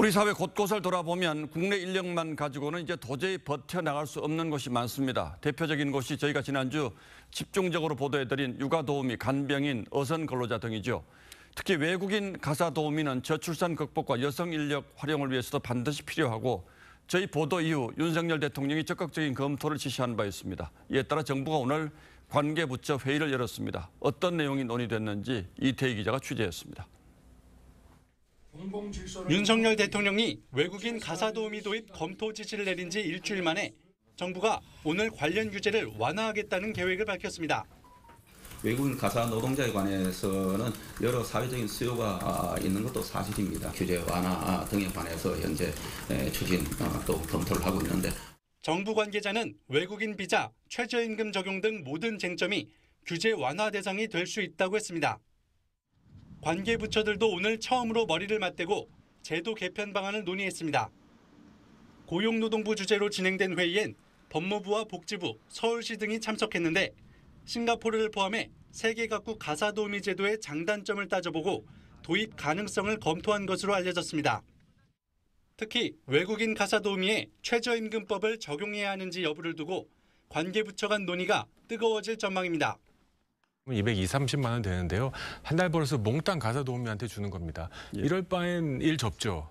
우리 사회 곳곳을 돌아보면 국내 인력만 가지고는 이제 도저히 버텨나갈 수 없는 곳이 많습니다. 대표적인 곳이 저희가 지난주 집중적으로 보도해드린 육아도우미, 간병인, 어선 근로자 등이죠. 특히 외국인 가사도우미는 저출산 극복과 여성 인력 활용을 위해서도 반드시 필요하고 저희 보도 이후 윤석열 대통령이 적극적인 검토를 지시한 바 있습니다. 이에 따라 정부가 오늘 관계부처 회의를 열었습니다. 어떤 내용이 논의됐는지 이태희 기자가 취재했습니다. 윤석열 대통령이 외국인 가사 도우미 도입 검토 지시를 내린 지 일주일 만에 정부가 오늘 관련 규제를 완화하겠다는 계획을 밝혔습니다. 외국인 가사 노동자에 관해서는 여러 사회적인 수요가 아, 있는 것도 사실입니다. 규제 완화 등에 관해서 현재 추진 어, 또 검토를 하고 있는데 정부 관계자는 외국인 비자, 최저임금 적용 등 모든 쟁점이 규제 완화 대상이 될 수 있다고 했습니다. 관계 부처들도 오늘 처음으로 머리를 맞대고 제도 개편 방안을 논의했습니다. 고용노동부 주재로 진행된 회의엔 법무부와 복지부, 서울시 등이 참석했는데 싱가포르를 포함해 세계 각국 가사 도우미 제도의 장단점을 따져보고 도입 가능성을 검토한 것으로 알려졌습니다. 특히 외국인 가사 도우미에 최저임금법을 적용해야 하는지 여부를 두고 관계 부처 간 논의가 뜨거워질 전망입니다. 2 2 0 230만 원 되는데요. 한 달 벌어서 몽땅 가사 도우미한테 주는 겁니다. 예. 이럴 바엔 일 접죠.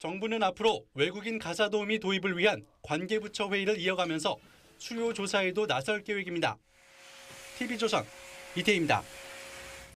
정부는 앞으로 외국인 가사 도우미 도입을 위한 관계부처 회의를 이어가면서 수요 조사에도 나설 계획입니다. TV조선 이태입니다.